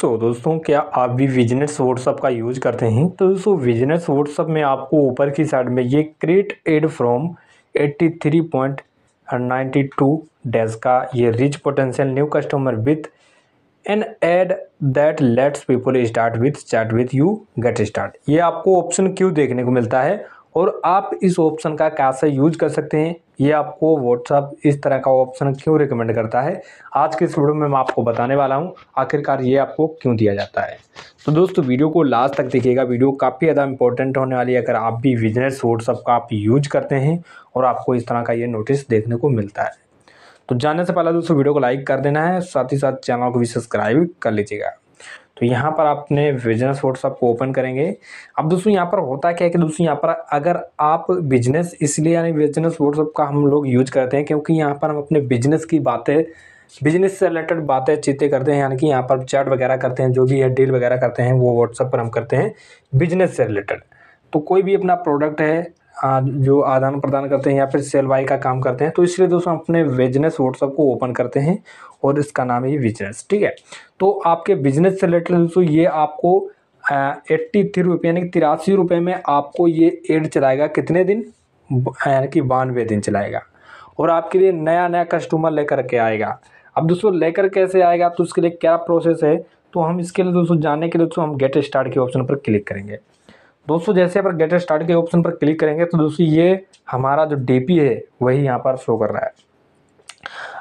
सो so, दोस्तों क्या आप भी बिजनेस व्हाट्सअप का यूज करते हैं तो दोस्तों बिजनेस व्हाट्सअप में आपको ऊपर की साइड में ये क्रिएट एड फ्रॉम 83.92 डेज का ये reach potential new customer with an ad that lets people start with chat with you get start ये आपको ऑप्शन क्यों देखने को मिलता है और आप इस ऑप्शन का कैसे यूज कर सकते हैं ये आपको व्हाट्सअप इस तरह का ऑप्शन क्यों रिकमेंड करता है आज के इस वीडियो में मैं आपको बताने वाला हूँ आखिरकार ये आपको क्यों दिया जाता है तो दोस्तों वीडियो को लास्ट तक देखिएगा वीडियो काफ़ी ज़्यादा इंपॉर्टेंट होने वाली है अगर आप भी बिजनेस व्हाट्सअप का आप यूज करते हैं और आपको इस तरह का ये नोटिस देखने को मिलता है तो जानने से पहले दोस्तों वीडियो को लाइक कर देना है साथ ही साथ चैनल को भी सब्सक्राइब कर लीजिएगा तो यहाँ पर आप अपने बिजनेस व्हाट्सअप को ओपन करेंगे अब दोस्तों यहाँ पर होता क्या है कि दोस्तों यहाँ पर अगर आप बिजनेस इसलिए यानी बिजनेस व्हाट्सअप का हम लोग यूज करते हैं क्योंकि यहाँ पर हम अपने बिजनेस की बातें बिजनेस से रिलेटेड बातें चीतें करते हैं यानी कि यहाँ पर चैट वगैरह करते हैं जो भी है डील वगैरह करते हैं वो व्हाट्सअप पर हम करते हैं बिजनेस से रिलेटेड तो कोई भी अपना प्रोडक्ट है जो आदान प्रदान करते हैं या फिर सेल बाई का काम करते हैं तो इसलिए दोस्तों अपने बिजनेस व्हाट्सअप को ओपन करते हैं और इसका नाम ही बिजनेस ठीक है तो आपके बिजनेस से रिलेटेड दोस्तों ये आपको एट्टी थ्री रुपये यानी कि तिरासी रुपये में आपको ये एड चलाएगा कितने दिन यानी कि बानवे दिन चलाएगा और आपके लिए नया नया कस्टमर लेकर के आएगा अब दोस्तों लेकर कैसे आएगा तो उसके लिए क्या प्रोसेस है तो हम इसके लिए दोस्तों जानने के लिए दोस्तों हम गेट स्टार्ट के ऑप्शन पर क्लिक करेंगे दोस्तों जैसे अगर गेट स्टार्ट के ऑप्शन पर क्लिक करेंगे तो दोस्तों ये हमारा जो डीपी है वही यहाँ पर शो कर रहा है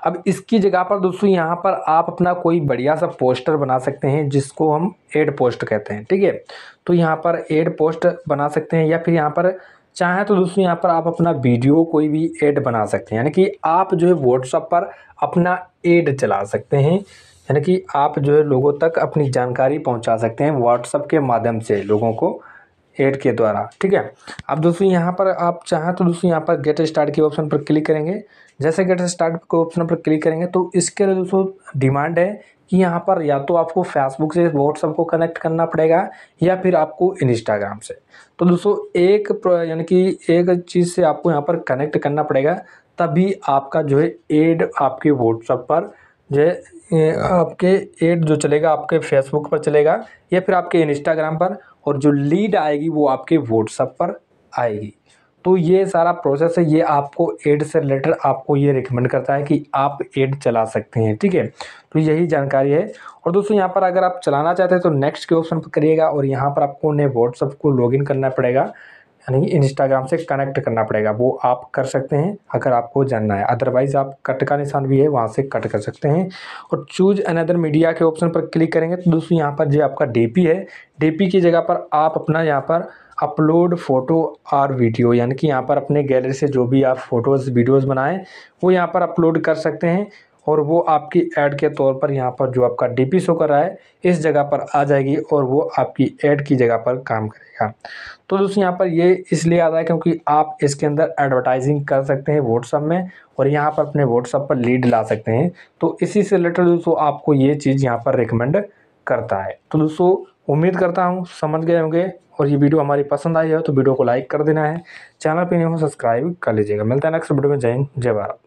अब इसकी जगह पर दोस्तों यहाँ पर आप अपना कोई बढ़िया सा पोस्टर बना सकते हैं जिसको हम एड पोस्ट कहते हैं ठीक है तो यहाँ पर एड पोस्ट बना सकते हैं या फिर यहाँ पर चाहें तो दोस्तों यहाँ पर आप अपना वीडियो कोई भी एड बना सकते हैं यानी कि आप जो है व्हाट्सअप पर अपना एड चला सकते हैं यानी कि आप जो है लोगों तक अपनी जानकारी पहुँचा सकते हैं व्हाट्सअप के माध्यम से लोगों को एड के द्वारा ठीक है अब दोस्तों यहाँ पर आप चाहें तो दोस्तों यहाँ पर गेट स्टार्ट के ऑप्शन पर क्लिक करेंगे जैसे गेट स्टार्ट के ऑप्शन पर क्लिक करेंगे तो इसके लिए दोस्तों डिमांड है कि यहाँ पर या तो आपको फेसबुक से व्हाट्सअप को कनेक्ट करना पड़ेगा या फिर आपको इंस्टाग्राम से तो दोस्तों एक यानी कि एक चीज़ से आपको यहाँ पर कनेक्ट करना पड़ेगा तभी आपका जो है एड आपके व्हाट्सअप पर जो है आपके एड जो चलेगा आपके फेसबुक पर चलेगा या फिर आपके इंस्टाग्राम पर और जो लीड आएगी वो आपके व्हाट्सअप पर आएगी तो ये सारा प्रोसेस है ये आपको एड से रिलेटेड आपको ये रिकमेंड करता है कि आप एड चला सकते हैं ठीक है तो यही जानकारी है और दोस्तों यहाँ पर अगर आप चलाना चाहते हैं तो नेक्स्ट के ऑप्शन पर करिएगा और यहाँ पर आपको उन्हें व्हाट्सअप को लॉगिन करना पड़ेगा यानी कि इंस्टाग्राम से कनेक्ट करना पड़ेगा वो आप कर सकते हैं अगर आपको जानना है अदरवाइज़ आप कट का निशान भी है वहाँ से कट कर सकते हैं और चूज अनदर मीडिया के ऑप्शन पर क्लिक करेंगे तो दोस्तों यहाँ पर जो आपका डीपी है डीपी की जगह पर आप अपना यहाँ पर अपलोड फ़ोटो और वीडियो यानी कि यहाँ पर अपने गैलरी से जो भी आप फ़ोटोज़ वीडियोज़ बनाएँ वो यहाँ पर अपलोड कर सकते हैं और वो आपकी ऐड के तौर पर यहाँ पर जो आपका डी पी शो कर रहा है इस जगह पर आ जाएगी और वो आपकी ऐड की जगह पर काम करेगा तो दोस्तों यहाँ पर ये इसलिए आता है क्योंकि आप इसके अंदर एडवर्टाइजिंग कर सकते हैं व्हाट्सअप में और यहाँ पर अपने व्हाट्सअप पर लीड ला सकते हैं तो इसी से रिलेटेड दोस्तों आपको ये चीज़ यहाँ पर रिकमेंड करता है तो दोस्तों उम्मीद करता हूँ समझ गए होंगे और ये वीडियो हमारी पसंद आई हो तो वीडियो को लाइक कर देना है चैनल पर नहीं हो सब्सक्राइब कर लीजिएगा मिलता है नेक्स्ट वीडियो में जय हिंद जय भारत